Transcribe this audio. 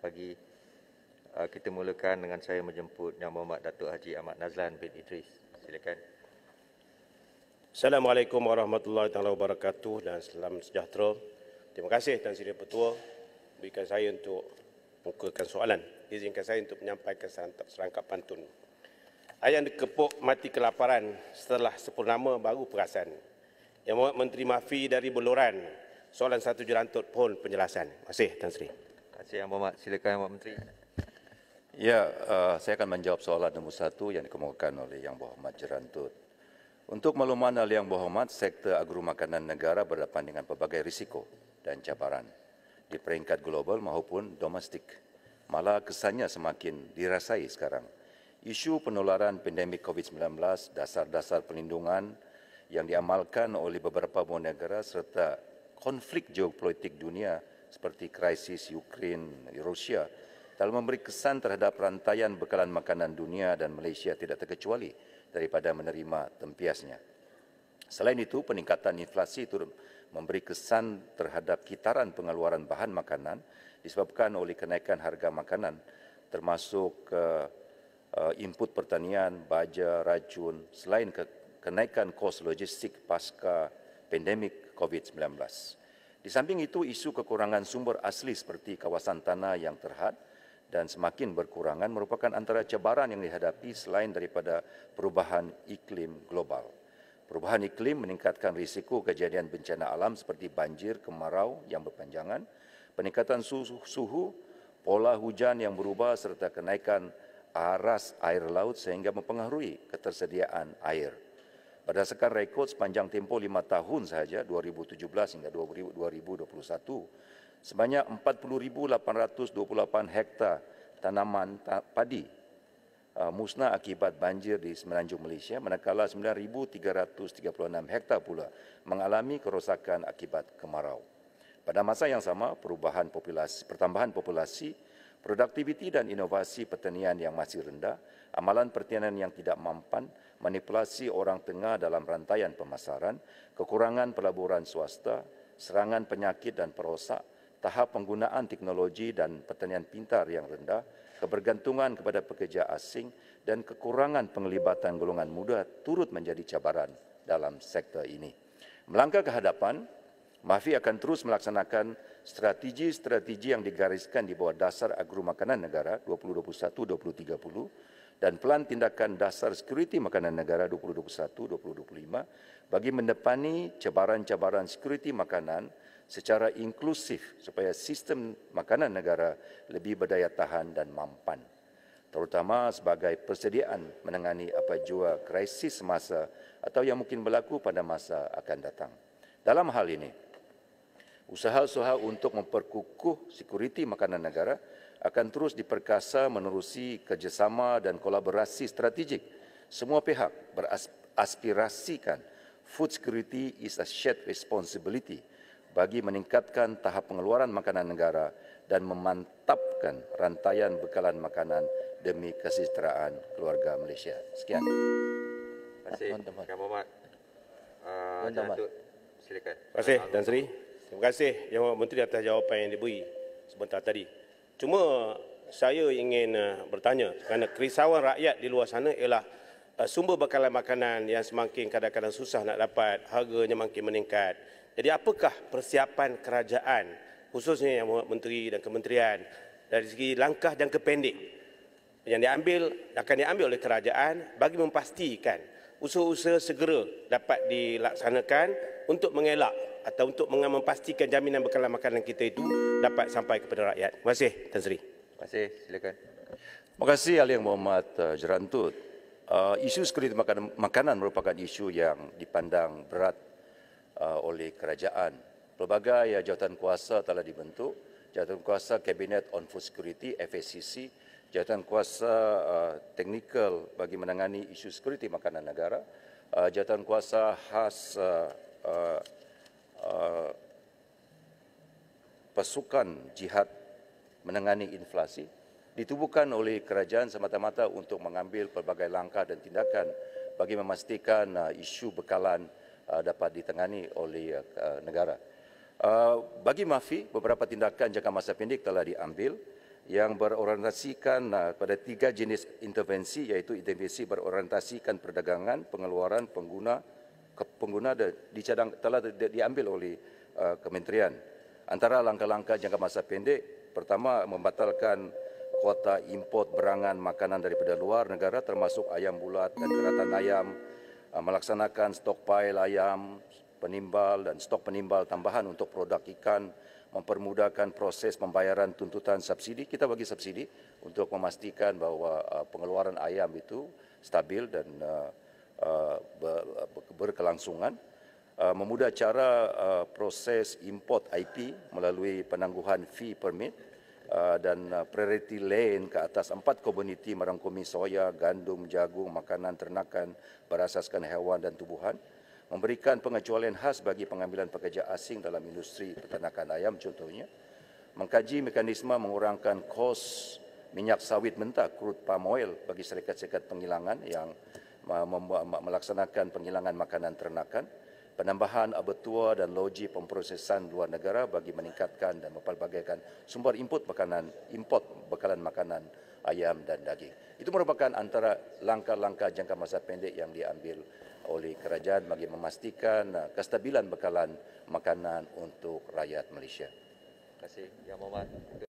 pagi ah, kita mulakan dengan saya menjemput Yang Muhammad Datuk Haji Ahmad Nazlan bin Idris. Silakan. Assalamualaikum warahmatullahi wabarakatuh dan salam sejahtera. Terima kasih Tan Sri Petua berikan saya untuk mukakan soalan. Izinkan saya untuk menyampaikan serangkap, serangkap pantun. Ayam dikepuk mati kelaparan setelah sepurnama baru perasan. Yang Muhammad Menteri Mafi dari Beloran. Soalan satu jurantut pun penjelasan. Terima kasih Tan Sri. Terima kasih yang Muhammad. Silakan Pak Menteri. Ya, uh, saya akan menjawab soalan nomor satu yang dikemukakan oleh Yang Muhammad Jerantut. Untuk maklumat Ali Yang Muhammad, sektor agro makanan negara berhadapan dengan pelbagai risiko dan cabaran di peringkat global maupun domestik. Malah kesannya semakin dirasai sekarang. Isu penularan pandemik COVID-19, dasar-dasar perlindungan yang diamalkan oleh beberapa negara serta konflik geopolitik dunia seperti krisis Ukraine, Rusia telah memberi kesan terhadap rantaian bekalan makanan dunia dan Malaysia tidak terkecuali daripada menerima tempiasnya. Selain itu, peningkatan inflasi itu memberi kesan terhadap kitaran pengeluaran bahan makanan disebabkan oleh kenaikan harga makanan termasuk ke eh, eh, input pertanian, baja, racun selain ke kenaikan kos logistik pasca pandemik COVID-19. Di samping itu, isu kekurangan sumber asli seperti kawasan tanah yang terhad dan semakin berkurangan merupakan antara cabaran yang dihadapi selain daripada perubahan iklim global. Perubahan iklim meningkatkan risiko kejadian bencana alam seperti banjir, kemarau yang berpanjangan, peningkatan suhu, pola hujan yang berubah serta kenaikan aras air laut sehingga mempengaruhi ketersediaan air. Berdasarkan rekod sepanjang tempoh lima tahun sahaja 2017 hingga 2021 sebanyak 40,828 hektar tanaman padi uh, musnah akibat banjir di Semenanjung Malaysia manakala 9,336 hektar pula mengalami kerosakan akibat kemarau. Pada masa yang sama, perubahan populasi, pertambahan populasi, produktiviti dan inovasi pertanian yang masih rendah, amalan pertanian yang tidak mampan, manipulasi orang tengah dalam rantaian pemasaran, kekurangan pelaburan swasta, serangan penyakit dan perosak, tahap penggunaan teknologi dan pertanian pintar yang rendah, kebergantungan kepada pekerja asing dan kekurangan penglibatan golongan muda turut menjadi cabaran dalam sektor ini. Melangkah ke hadapan, Mahfi akan terus melaksanakan strategi-strategi yang digariskan di bawah dasar agro makanan negara 2021-2030 dan pelan tindakan dasar sekuriti makanan negara 2021-2025 bagi mendepani cabaran-cabaran sekuriti makanan secara inklusif supaya sistem makanan negara lebih berdaya tahan dan mampan terutama sebagai persediaan menangani apa jua krisis masa atau yang mungkin berlaku pada masa akan datang. Dalam hal ini, Usaha-usaha untuk memperkukuh sekuriti makanan negara akan terus diperkasa menerusi kerjasama dan kolaborasi strategik. Semua pihak beraspirasikan food security is a shared responsibility bagi meningkatkan tahap pengeluaran makanan negara dan memantapkan rantaian bekalan makanan demi kesejahteraan keluarga Malaysia. Sekian. Terima kasih. Terima kasih. Ah, Terima kasih. Terima kasih. Terima kasih. Terima kasih. Terima kasih. Terima kasih. Terima kasih. Terima kasih. Terima kasih. Terima kasih. Terima kasih. Terima kasih. Terima kasih. Terima kasih. Terima kasih. Terima kasih. Terima kasih Yang Menteri atas jawapan yang diberi sebentar tadi. Cuma saya ingin eh, bertanya kerana kerisauan rakyat di luar sana ialah eh, sumber bekalan makanan yang semakin kadang-kadang susah nak dapat, harganya makin meningkat. Jadi apakah persiapan kerajaan khususnya Yang Menteri dan kementerian dari segi langkah jangka pendek yang diambil akan diambil oleh kerajaan bagi memastikan usaha-usaha segera dapat dilaksanakan untuk mengelak atau untuk memastikan jaminan bekalan makanan kita itu dapat sampai kepada rakyat. Terima kasih, Tan Sri. Terima kasih, silakan. Terima kasih, Ali Yang Muhammad uh, eh, Jerantut. Uh, eh, isu sekuriti makanan, makanan merupakan isu yang dipandang berat uh, oleh kerajaan. Pelbagai uh, jawatan kuasa telah dibentuk. Jawatan kuasa Kabinet on Food Security, FACC, jawatan kuasa uh, teknikal bagi menangani isu sekuriti makanan negara, uh, jawatan kuasa khas uh, uh, pasukan jihad menangani inflasi ditubuhkan oleh kerajaan semata-mata untuk mengambil pelbagai langkah dan tindakan bagi memastikan uh, isu bekalan uh, dapat ditangani oleh uh, uh negara. Uh, bagi mafi, beberapa tindakan jangka masa pendek telah diambil yang berorientasikan uh, pada tiga jenis intervensi iaitu intervensi berorientasikan perdagangan, pengeluaran, pengguna, pengguna dan dicadang telah diambil oleh uh, kementerian. Antara langkah-langkah jangka masa pendek, pertama membatalkan kuota import berangan makanan daripada luar negara termasuk ayam bulat dan keratan ayam, uh, melaksanakan stokpil ayam penimbal dan stok penimbal tambahan untuk produk ikan, mempermudahkan proses pembayaran tuntutan subsidi. Kita bagi subsidi untuk memastikan bahawa uh, pengeluaran ayam itu stabil dan uh, berkelangsungan. Uh, memudah cara uh, proses import IP melalui penangguhan fee permit uh, dan priority lane ke atas empat komuniti merangkumi soya, gandum, jagung, makanan ternakan berasaskan hewan dan tubuhan memberikan pengecualian khas bagi pengambilan pekerja asing dalam industri peternakan ayam contohnya mengkaji mekanisme mengurangkan kos minyak sawit mentah crude palm oil bagi syarikat-syarikat pengilangan yang melaksanakan pengilangan makanan ternakan penambahan abetua dan loji pemprosesan luar negara bagi meningkatkan dan mempelbagaikan sumber input makanan, import bekalan makanan ayam dan daging. Itu merupakan antara langkah-langkah jangka masa pendek yang diambil oleh kerajaan bagi memastikan uh, kestabilan bekalan makanan untuk rakyat Malaysia. Terima kasih, Yang Mohamad.